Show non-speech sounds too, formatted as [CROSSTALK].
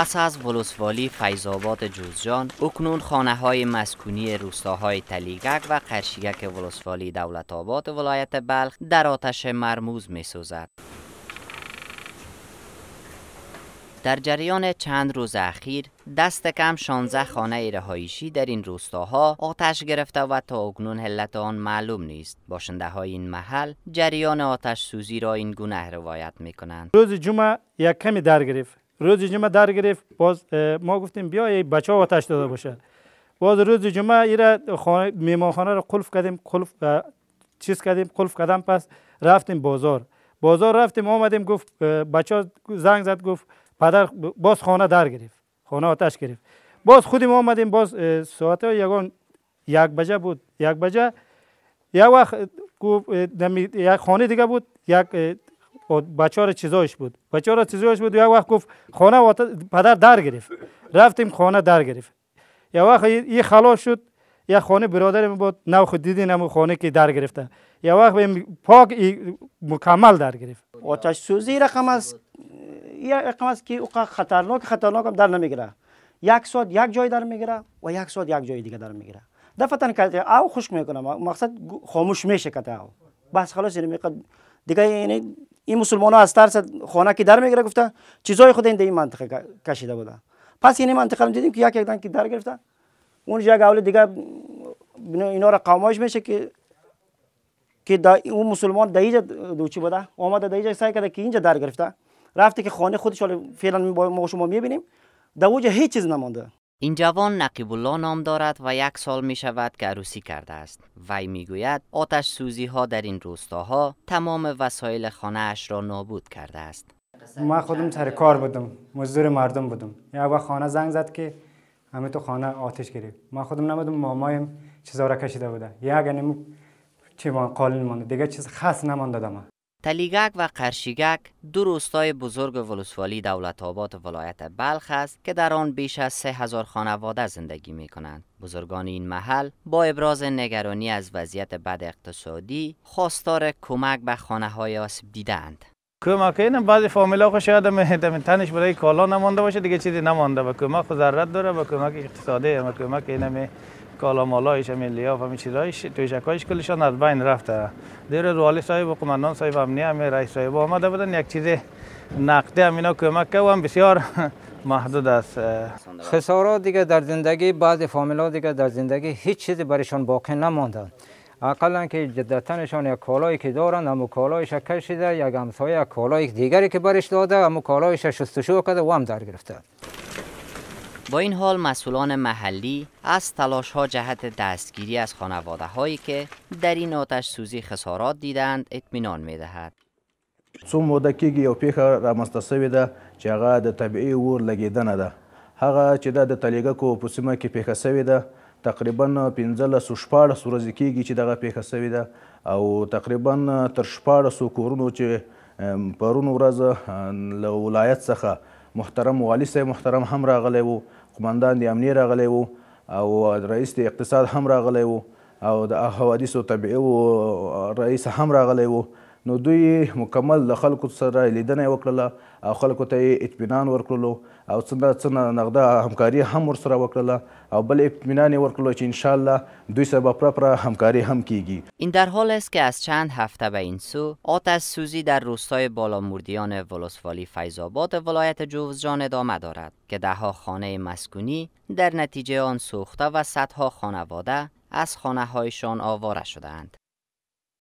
پس از ولسوالی فیضآباد جوزجان اکنون خانه های مسکونی روستاهای تلیگک و قرشیگک ولسوالی دولت آباد ولایت بلخ در آتش مرموز می سوزد. در جریان چند روز اخیر دست کم 16 خانه رهایشی در این روستاها آتش گرفته و تا اکنون علت آن معلوم نیست باشنده های این محل جریان آتش سوزی را این گونه روایت می کنند روز جمعه یک کمی در گرفت روز جمعه در گرفت باز ما گفتیم بیا یه بچه ها آتش داده باشه باز روز جمعه ایره خانه میمانخانه رو قلف کردیم قلف چیز کردیم قلف کردم پس رفتیم بازار بازار رفتیم آمدیم گفت بچه زنگ زد گفت پدر باز خانه در گرفت خانه آتش گرفت باز خودیم آمدیم باز ساعت یگان یک بجه بود یک بجه یک وقت یک خانه دیگه بود یک و خب، بچه چیزایش بود بچه چیزایش بود یک وقت گفت خانه و پدر در گرفت رفتیم خانه در گرفت یک وقت یه خلاص شد یک خانه برادرم بود نو خود دیدینم خانه که در گرفته یک وقت پاک مکمل در گرفت آتش سوزی رقم است یه رقم است که خطرناک خطرناک هم در نمیگیره یک ساعت یک جای در میگیره و یک ساعت یک جای دیگه در میگیره دفتن که او خشک میکنه مقصد خاموش میشه کته او بس خلاص یعنی دیگه یعنی این مسلمان ها از ترس خانه که در میگره گفته چیزای خود این در این منطقه کشیده بوده پس این منطقه رو دیدیم که یک یک که در گرفته اون یک اول دیگه اینا را قماش میشه که که اون مسلمان اینجا دوچی بوده در اینجا سعی کرده که اینجا در گرفته رفته که خانه خودش فعلا ما شما میبینیم در هیچ چیز نمانده این جوان نقیب نام دارد و یک سال می شود که عروسی کرده است وی می گوید آتش سوزی ها در این روستاها تمام وسایل خانه اش را نابود کرده است ما خودم سر کار بودم مزدور مردم بودم یک وقت خانه زنگ زد که همه تو خانه آتش گرفت ما خودم نبودم مامایم چیزا را کشیده بوده یک این چی قالین مانده دیگه چیز خاص نمانده ما تلیگک و قرشیگک دو روستای بزرگ ولسوالی دولت آباد ولایت بلخ است که در آن بیش از سه هزار خانواده زندگی می کنند. بزرگان این محل با ابراز نگرانی از وضعیت بد اقتصادی خواستار کمک به خانه های آسیب دیدند. کمک اینم بعضی فامیلا خوش شاید دم تنش برای کالا نمانده باشه دیگه چیزی نمانده و کمک ضرورت داره و کمک اقتصادی و کمک اینم کالامالایش مالایش ها و همین چیزایش تویشکایش کلشان از بین رفته دیر روالی صاحب و قماندان صاحب امنی همه رئیس صاحب آمده بودن یک چیز نقده همینا کمک که هم بسیار [LAUGHS] محدود است خسارات دیگه در زندگی بعضی فامیلا دیگه در زندگی هیچ چیزی برایشان باقی نمانده اقلا که جدتنشان یک کالایی که دارن اما کالایش کشیده یک همسایه کالای دیگری که برش داده اما کالایش شستشو کرده و هم در گرفته با این حال مسئولان محلی از تلاش ها جهت دستگیری از خانواده هایی که در این آتش سوزی خسارات دیدند اطمینان می دهد. څو موده کېږي یو پیښه رامنځته سوې ده چې هغه د طبیعي اور لګېدنه ده هغه چې دا د تلیګکو په سیمه کې پیښه سوې ده تقریبا پنځلس شپاړس ورځې کېږي چې دغه پیښه سوې ده او تقریبا تر شپاړسو کورونو چې پرون ورځ له ولایت څخه محترم والي صاحب محترم هم راغلی و قماندان د امنیه راغلی وو او رئیس د اقتصاد هم راغلی وو او د حوادثو طبیعي رئیس هم راغلی وو نو دوی مکمل د خلکو سره لیدنه وکړله او خلکو ته اطمینان ورکړلو او څنګه څنګه نغده همکاري هم ورسره وکړله او بل اطمینان یې ورکړلو چې انشاءالله دوی سره به پره همکاری هم کیږي این در حال است که از چند هفته به این سو آتش سوزی در روستای بالاموردیان ولسوالی فیضآباد ولایت جوزجان ادامه دارد که دهها خانه مسکونی در نتیجه آن سوخته و صدها خانواده از خانه هایشان آواره شدهاند.